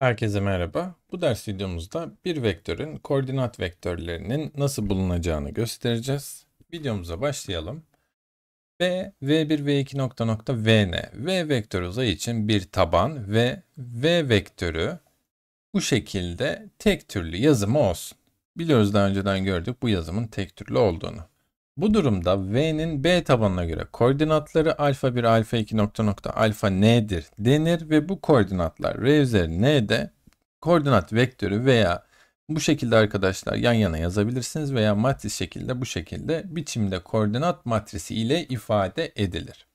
Herkese merhaba. Bu ders videomuzda bir vektörün koordinat vektörlerinin nasıl bulunacağını göstereceğiz. Videomuza başlayalım. V, V1, V2 nokta nokta Vn. V vektör uzay için bir taban ve V vektörü bu şekilde tek türlü yazımı olsun. Biliyoruz daha önceden gördük bu yazımın tek türlü olduğunu. Bu durumda V'nin B tabanına göre koordinatları alfa 1 alfa 2 nokta nokta alfa n'dir denir ve bu koordinatlar R üzeri n'de koordinat vektörü veya bu şekilde arkadaşlar yan yana yazabilirsiniz veya matris şekilde bu şekilde biçimde koordinat matrisi ile ifade edilir.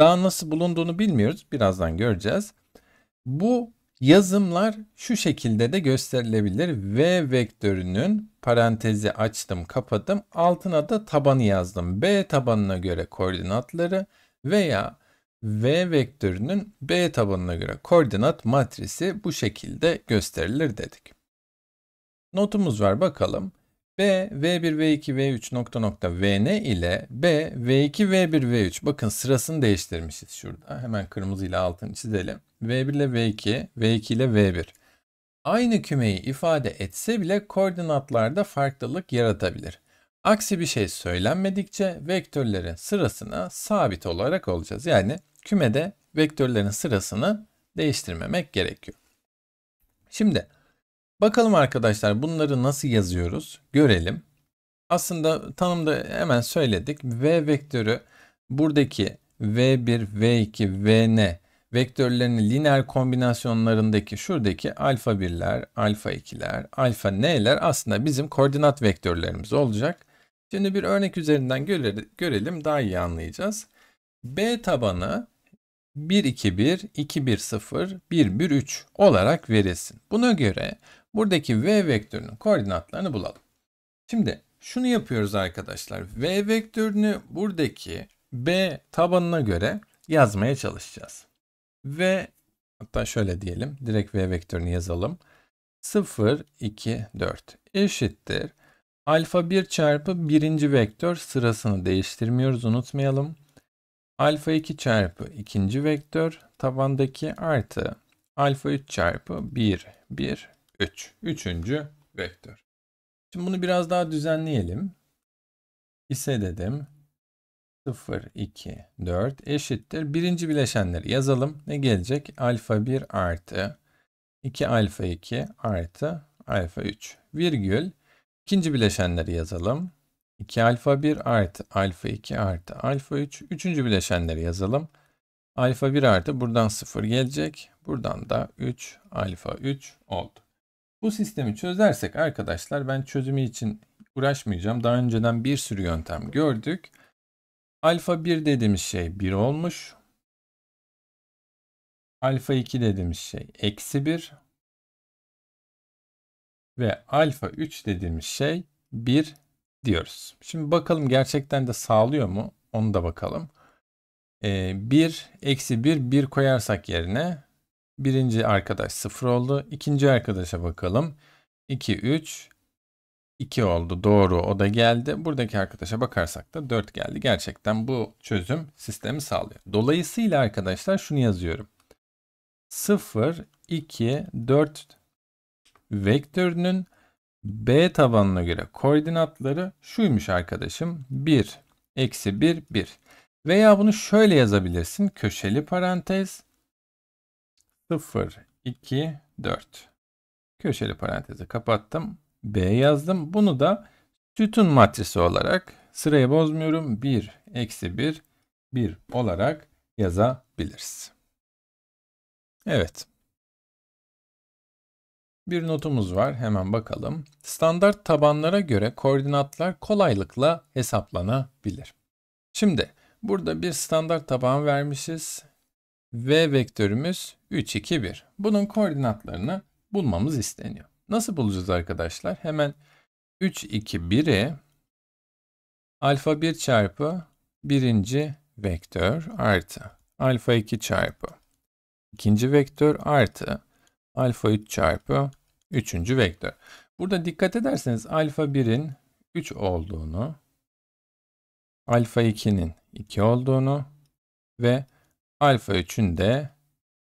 Daha nasıl bulunduğunu bilmiyoruz. Birazdan göreceğiz. Bu Yazımlar şu şekilde de gösterilebilir. V vektörünün parantezi açtım kapadım altına da tabanı yazdım. B tabanına göre koordinatları veya V vektörünün B tabanına göre koordinat matrisi bu şekilde gösterilir dedik. Notumuz var bakalım. B, V1, V2, V3 nokta nokta Vn ile B, V2, V1, V3. Bakın sırasını değiştirmişiz şurada. Hemen kırmızı ile altını çizelim. V1 ile V2, V2 ile V1. Aynı kümeyi ifade etse bile koordinatlarda farklılık yaratabilir. Aksi bir şey söylenmedikçe vektörlerin sırasına sabit olarak olacağız. Yani kümede vektörlerin sırasını değiştirmemek gerekiyor. Şimdi bakalım arkadaşlar bunları nasıl yazıyoruz görelim. Aslında tanımda hemen söyledik. V vektörü buradaki V1, V2, Vn Vektörlerini lineer kombinasyonlarındaki şuradaki alfa 1'ler, alfa 2'ler, alfa n'ler aslında bizim koordinat vektörlerimiz olacak. Şimdi bir örnek üzerinden görelim daha iyi anlayacağız. B tabanı 1 2 1 2 1 0 1 1 3 olarak verilsin. Buna göre buradaki v vektörünün koordinatlarını bulalım. Şimdi şunu yapıyoruz arkadaşlar. V vektörünü buradaki B tabanına göre yazmaya çalışacağız. Ve hatta şöyle diyelim. Direkt V vektörünü yazalım. 0, 2, 4 eşittir. Alfa 1 çarpı birinci vektör sırasını değiştirmiyoruz unutmayalım. Alfa 2 çarpı ikinci vektör tabandaki artı alfa 3 çarpı 1, 1, 3. Üçüncü vektör. Şimdi bunu biraz daha düzenleyelim. İse dedim. 0, 2, 4 eşittir. Birinci bileşenleri yazalım. Ne gelecek? Alfa 1 artı 2 alfa 2 artı alfa 3 virgül. İkinci bileşenleri yazalım. 2 alfa 1 artı alfa 2 artı alfa 3. Üçüncü bileşenleri yazalım. Alfa 1 artı buradan 0 gelecek. Buradan da 3 alfa 3 oldu. Bu sistemi çözersek arkadaşlar ben çözümü için uğraşmayacağım. Daha önceden bir sürü yöntem gördük. Alfa 1 dediğimiz şey 1 olmuş. Alfa 2 dediğimiz şey eksi 1. Ve alfa 3 dediğimiz şey 1 diyoruz. Şimdi bakalım gerçekten de sağlıyor mu? Onu da bakalım. Ee, 1 eksi 1 1 koyarsak yerine birinci arkadaş 0 oldu. İkinci arkadaşa bakalım. 2 3 2 oldu doğru o da geldi. Buradaki arkadaşa bakarsak da 4 geldi. Gerçekten bu çözüm sistemi sağlıyor. Dolayısıyla arkadaşlar şunu yazıyorum. 0, 2, 4 vektörünün B tabanına göre koordinatları şuymuş arkadaşım. 1, eksi 1, 1. Veya bunu şöyle yazabilirsin. Köşeli parantez 0, 2, 4. Köşeli parantezi kapattım. B yazdım. Bunu da sütun matrisi olarak sırayı bozmuyorum. 1, eksi 1, 1 olarak yazabiliriz. Evet. Bir notumuz var. Hemen bakalım. Standart tabanlara göre koordinatlar kolaylıkla hesaplanabilir. Şimdi burada bir standart taban vermişiz. V vektörümüz 3, 2, 1. Bunun koordinatlarını bulmamız isteniyor. Nasıl bulacağız arkadaşlar? Hemen 3, 2, 1'i alfa 1 çarpı birinci vektör artı alfa 2 çarpı ikinci vektör artı alfa 3 çarpı üçüncü vektör. Burada dikkat ederseniz alfa 1'in 3 olduğunu, alfa 2'nin 2 olduğunu ve alfa 3'ün de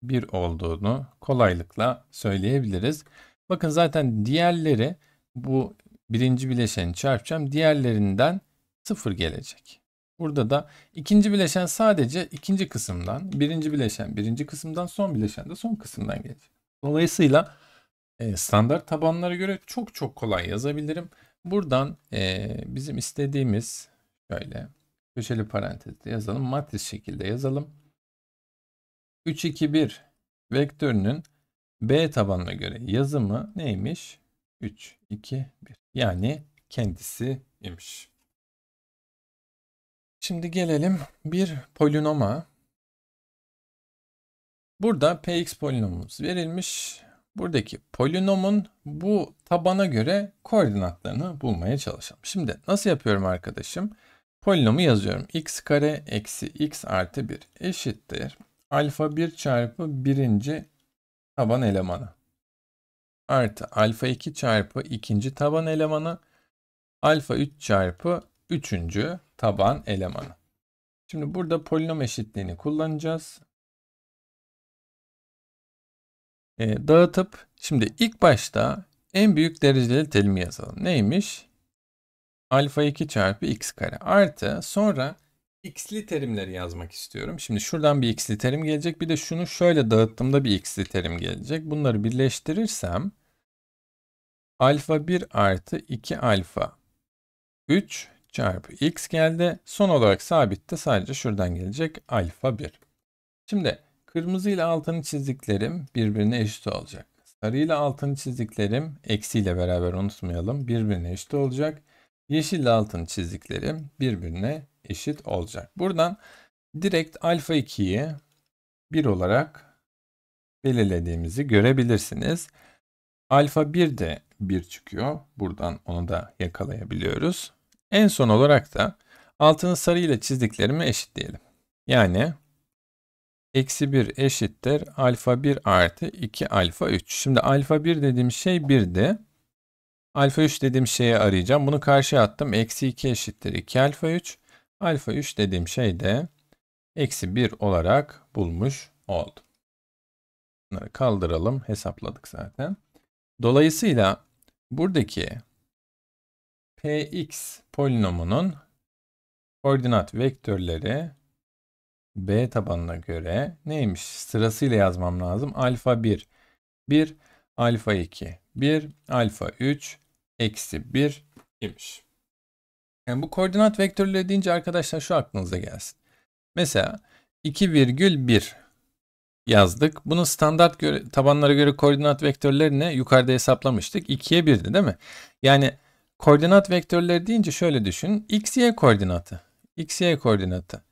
1 olduğunu kolaylıkla söyleyebiliriz. Bakın zaten diğerleri bu birinci bileşeni çarpacağım. Diğerlerinden sıfır gelecek. Burada da ikinci bileşen sadece ikinci kısımdan, birinci bileşen birinci kısımdan, son bileşen de son kısımdan gelecek. Dolayısıyla e, standart tabanlara göre çok çok kolay yazabilirim. Buradan e, bizim istediğimiz şöyle köşeli parantezde yazalım. Matris şekilde yazalım. 3, 2, 1 vektörünün B tabanına göre yazımı neymiş? 3, 2, 1. Yani kendisi imiş. Şimdi gelelim bir polinoma. Burada px polinomumuz verilmiş. Buradaki polinomun bu tabana göre koordinatlarını bulmaya çalışalım. Şimdi nasıl yapıyorum arkadaşım? Polinomu yazıyorum. x kare eksi x artı 1 eşittir. Alfa 1 çarpı birinci taban elemanı. Artı alfa 2 çarpı ikinci taban elemanı. Alfa 3 çarpı üçüncü taban elemanı. Şimdi burada polinom eşitliğini kullanacağız. E, dağıtıp şimdi ilk başta en büyük dereceli terimi yazalım. Neymiş? Alfa 2 çarpı x kare artı sonra x'li terimleri yazmak istiyorum. Şimdi şuradan bir x'li terim gelecek. Bir de şunu şöyle dağıttığımda bir x'li terim gelecek. Bunları birleştirirsem alfa 1 artı 2 alfa 3 çarpı x geldi. Son olarak sabitte sadece şuradan gelecek alfa 1. Şimdi kırmızı ile altını çizdiklerim birbirine eşit olacak. Sarı ile altını çizdiklerim eksiyle beraber unutmayalım birbirine eşit olacak. Yeşil ile altını çiziklerim birbirine eşit olacak. Buradan direkt alfa 2'yi 1 olarak belirlediğimizi görebilirsiniz. Alfa 1 de 1 çıkıyor. Buradan onu da yakalayabiliyoruz. En son olarak da altını sarı ile çizdiklerimi eşitleyelim. Yani eksi 1 eşittir alfa 1 artı 2 alfa 3. Şimdi alfa 1 dediğim şey 1'di. Alfa 3 dediğim şeye arayacağım. Bunu karşıya attım. Eksi 2 eşittir 2 alfa 3. Alfa 3 dediğim şey de eksi 1 olarak bulmuş oldum. Bunları kaldıralım. Hesapladık zaten. Dolayısıyla buradaki px polinomunun koordinat vektörleri b tabanına göre neymiş? Sırasıyla yazmam lazım. Alfa 1, 1, alfa 2, 1, alfa 3, eksi 1 imiş. Yani bu koordinat vektörleri deyince arkadaşlar şu aklınıza gelsin. Mesela 2,1 yazdık. Bunun standart göre, tabanlara göre koordinat vektörlerine yukarıda hesaplamıştık. 2'ye 1'di değil mi? Yani koordinat vektörleri deyince şöyle düşünün. X, Y koordinatı. X, Y koordinatı.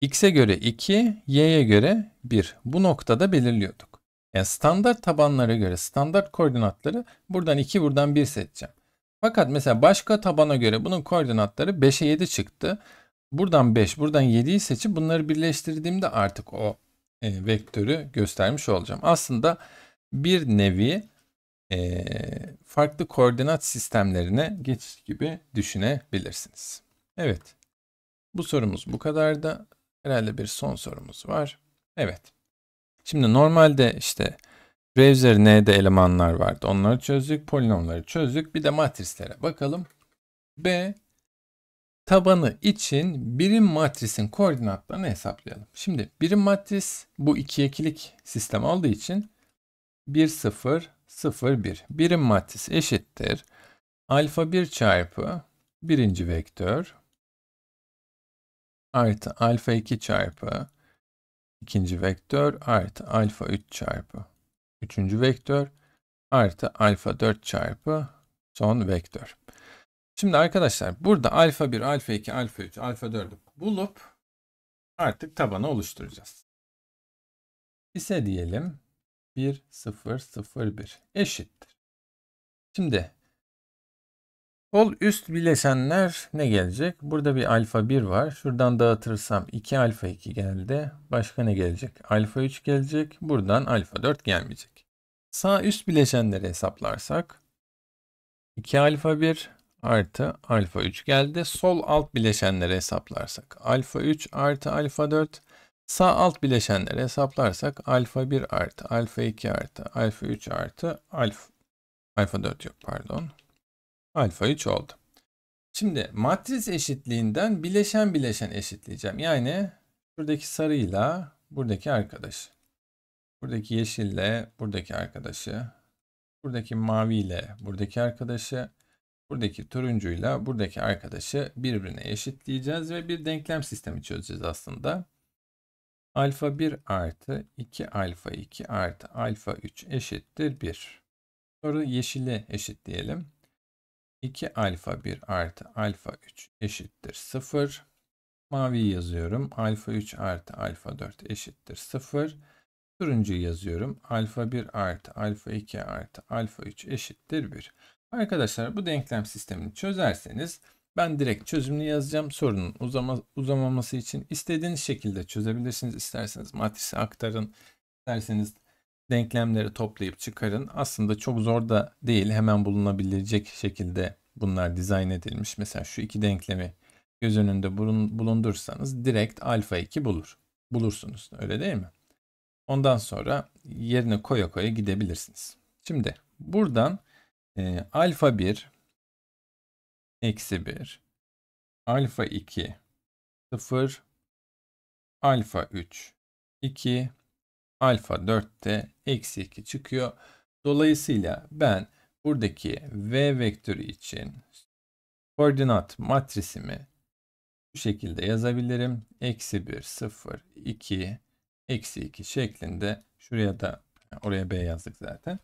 X'e göre 2, Y'ye göre 1. Bu noktada belirliyorduk. Yani standart tabanlara göre standart koordinatları buradan 2 buradan 1 seçeceğim. Fakat mesela başka tabana göre bunun koordinatları 5'e 7 çıktı. Buradan 5, buradan 7'yi seçip bunları birleştirdiğimde artık o e, vektörü göstermiş olacağım. Aslında bir nevi e, farklı koordinat sistemlerine geçiş gibi düşünebilirsiniz. Evet, bu sorumuz bu kadar da herhalde bir son sorumuz var. Evet, şimdi normalde işte R üzerine de elemanlar vardı. Onları çözdük. Polinomları çözdük. Bir de matrislere bakalım. B tabanı için birim matrisin koordinatlarını hesaplayalım. Şimdi birim matris bu iki ikilik sistem olduğu için 1 0 0 1. Birim matris eşittir. Alfa 1 çarpı birinci vektör artı alfa 2 çarpı ikinci vektör artı alfa 3 çarpı üçüncü vektör artı alfa 4 çarpı son vektör. Şimdi arkadaşlar burada alfa 1, alfa 2, alfa 3, alfa 4'ü bulup artık tabanı oluşturacağız. İse diyelim 1, 0, 0, 1 eşittir. Şimdi sol üst bileşenler ne gelecek? Burada bir alfa 1 var. Şuradan dağıtırsam 2 alfa 2 geldi. Başka ne gelecek? Alfa 3 gelecek. Buradan alfa 4 gelmeyecek. Sağ üst bileşenleri hesaplarsak 2 alfa 1 artı alfa 3 geldi. Sol alt bileşenleri hesaplarsak alfa 3 artı alfa 4 Sağ alt bileşenleri hesaplarsak alfa 1 artı alfa 2 artı alfa 3 artı alfa alfa 4 yok pardon. Alfa 3 oldu. Şimdi matris eşitliğinden bileşen bileşen eşitleyeceğim. Yani buradaki sarıyla buradaki arkadaş. Buradaki yeşille buradaki arkadaşı, buradaki maviyle buradaki arkadaşı, buradaki turuncuyla buradaki arkadaşı birbirine eşitleyeceğiz ve bir denklem sistemi çözeceğiz aslında. Alfa 1 artı 2 alfa 2 artı alfa 3 eşittir 1. Sonra yeşili eşitleyelim. 2 alfa 1 artı alfa 3 eşittir 0. Maviyi yazıyorum. Alfa 3 artı alfa 4 eşittir 0. 0 Turuncu yazıyorum. Alfa 1 artı alfa 2 artı alfa 3 eşittir 1. Arkadaşlar bu denklem sistemini çözerseniz ben direkt çözümünü yazacağım. Sorunun uzama, uzamaması için istediğiniz şekilde çözebilirsiniz. İsterseniz matrise aktarın. isterseniz denklemleri toplayıp çıkarın. Aslında çok zor da değil. Hemen bulunabilecek şekilde bunlar dizayn edilmiş. Mesela şu iki denklemi göz önünde bulundursanız direkt alfa 2 bulur. Bulursunuz. Öyle değil mi? Ondan sonra yerine koya koya gidebilirsiniz. Şimdi buradan e, alfa 1 eksi 1 alfa 2 0 alfa 3 2 alfa 4 de eksi 2 çıkıyor. Dolayısıyla ben buradaki v vektörü için koordinat matrisimi bu şekilde yazabilirim. Eksi 1 0 2 eksi 2 şeklinde şuraya da oraya B yazdık zaten.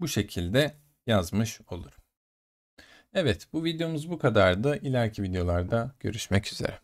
Bu şekilde yazmış olur. Evet bu videomuz bu kadardı. İleriki videolarda görüşmek üzere.